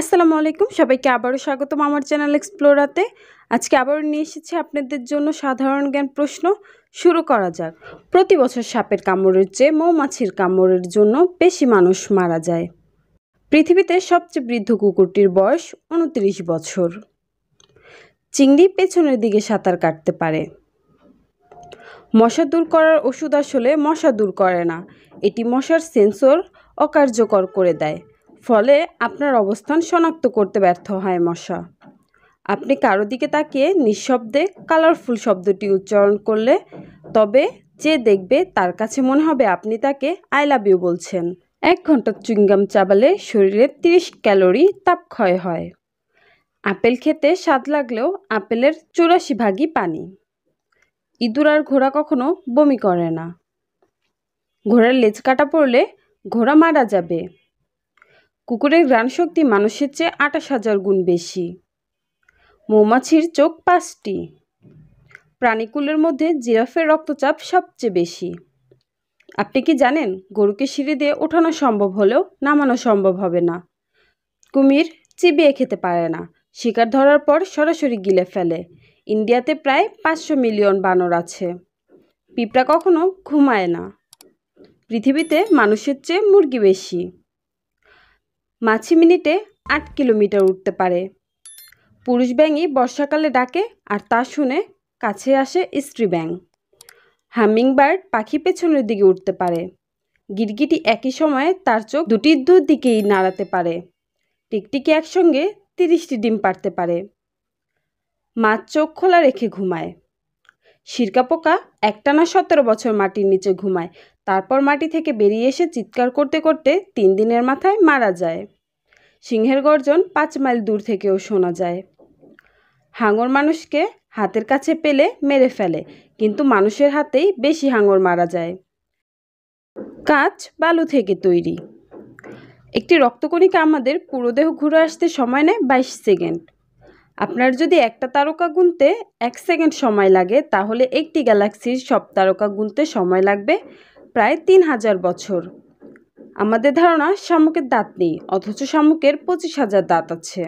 আসসালামু আলাইকুম সবাইকে আবারও স্বাগতম আমার চ্যানেল এক্সপ্লোরাতে আজকে আবারও নিয়ে এসেছি আপনাদের জন্য সাধারণ জ্ঞান প্রশ্ন শুরু করা যাক প্রতি বছর সাপের কামড়ের চেয়ে মৌমাছির কামড়ের জন্য বেশি মানুষ মারা যায় পৃথিবীতে সবচেয়ে বৃদ্ধ কুকুরটির বয়স উনত্রিশ বছর চিংড়ি পেছনের দিকে সাঁতার কাটতে পারে মশা দূর করার ওষুধ আসলে মশা দূর করে না এটি মশার সেন্সর অকার্যকর করে দেয় ফলে আপনার অবস্থান শনাক্ত করতে ব্যর্থ হয় মশা আপনি কারো দিকে তাকিয়ে নিঃশব্দে কালারফুল শব্দটি উচ্চারণ করলে তবে যে দেখবে তার কাছে মনে হবে আপনি তাকে আই লাভ ইউ বলছেন এক ঘন্টা চুইংগাম চাবালে শরীরে তিরিশ ক্যালোরি তাপ ক্ষয় হয় আপেল খেতে স্বাদ লাগলেও আপেলের চুরাশি ভাগই পানি ইঁদুর আর ঘোড়া কখনো বমি করে না ঘোড়ার লেজ কাটা পড়লে ঘোড়া মারা যাবে কুকুরের শক্তি মানুষের চেয়ে আটাশ হাজার গুণ বেশি মৌমাছির চোখ পাঁচটি প্রাণীকুলের মধ্যে জিরাফের রক্তচাপ সবচেয়ে বেশি আপনি কি জানেন গরুকে সিঁড়ি দিয়ে ওঠানো সম্ভব হলেও নামানো সম্ভব হবে না কুমির চিবিয়ে খেতে পারে না শিকার ধরার পর সরাসরি গিলে ফেলে ইন্ডিয়াতে প্রায় পাঁচশো মিলিয়ন বানর আছে পিঁপড়া কখনো ঘুমায় না পৃথিবীতে মানুষের চেয়ে মুরগি বেশি মাছি মিনিটে আট কিলোমিটার উঠতে পারে পুরুষ ব্যাঙই বর্ষাকালে ডাকে আর তা শুনে কাছে আসে স্ত্রী ব্যাঙ হামিংবার্ড পাখি পেছনের দিকে উঠতে পারে গিরগিটি একই সময়ে তার চোখ দুটির দু দিকেই নাড়াতে পারে টিকটিকি একসঙ্গে তিরিশটি ডিম পারতে পারে মাছ চোখ খোলা রেখে ঘুমায় সিরকা পোকা একটানা সতেরো বছর মাটির নিচে ঘুমায় তারপর মাটি থেকে বেরিয়ে এসে চিৎকার করতে করতে তিন দিনের মাথায় মারা যায় সিংহের গর্জন পাঁচ মাইল দূর থেকেও শোনা যায় হাঙর মানুষকে হাতের কাছে পেলে মেরে ফেলে কিন্তু মানুষের হাতেই বেশি হাঙর মারা যায় কাঁচ বালু থেকে তৈরি একটি রক্তকণিকা আমাদের পুরো দেহ ঘুরে আসতে সময় নেয় বাইশ সেকেন্ড আপনার যদি একটা তারকা গুনতে এক সেকেন্ড সময় লাগে তাহলে একটি গ্যালাক্সির সব তারকা গুনতে সময় লাগবে প্রায় তিন হাজার বছর আমাদের ধারণা শামুকের দাঁত নেই অথচ শামুকের পঁচিশ হাজার দাঁত আছে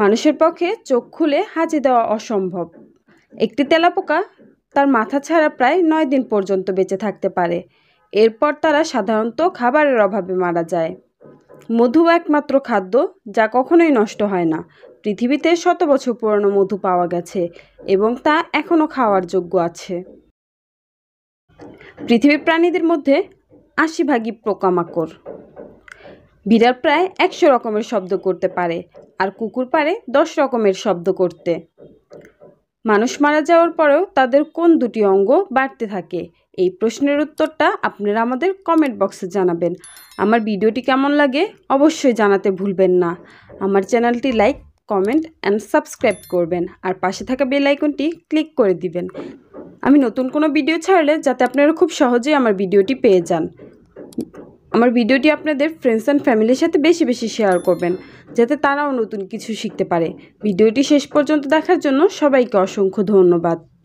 মানুষের পক্ষে চোখ খুলে হাজি দেওয়া অসম্ভব একটি তেলাপোকা তার মাথা ছাড়া প্রায় নয় দিন পর্যন্ত বেঁচে থাকতে পারে এরপর তারা সাধারণত খাবারের অভাবে মারা যায় মধু একমাত্র খাদ্য যা কখনোই নষ্ট হয় না পৃথিবীতে শত বছর পুরনো মধু পাওয়া গেছে এবং তা এখনও খাওয়ার যোগ্য আছে পৃথিবীর প্রাণীদের মধ্যে আশি ভাগই পোকামাকড় বিড়াল প্রায় একশো রকমের শব্দ করতে পারে আর কুকুর পারে দশ রকমের শব্দ করতে মানুষ মারা যাওয়ার পরেও তাদের কোন দুটি অঙ্গ বাড়তে থাকে এই প্রশ্নের উত্তরটা আপনারা আমাদের কমেন্ট বক্সে জানাবেন আমার ভিডিওটি কেমন লাগে অবশ্যই জানাতে ভুলবেন না আমার চ্যানেলটি লাইক কমেন্ট অ্যান্ড সাবস্ক্রাইব করবেন আর পাশে থাকা বেল আইকনটি ক্লিক করে দিবেন আমি নতুন কোনো ভিডিও ছাড়লে যাতে আপনারা খুব সহজেই আমার ভিডিওটি পেয়ে যান আমার ভিডিওটি আপনাদের ফ্রেন্ডস অ্যান্ড ফ্যামিলির সাথে বেশি বেশি শেয়ার করবেন যাতে তারাও নতুন কিছু শিখতে পারে ভিডিওটি শেষ পর্যন্ত দেখার জন্য সবাইকে অসংখ্য ধন্যবাদ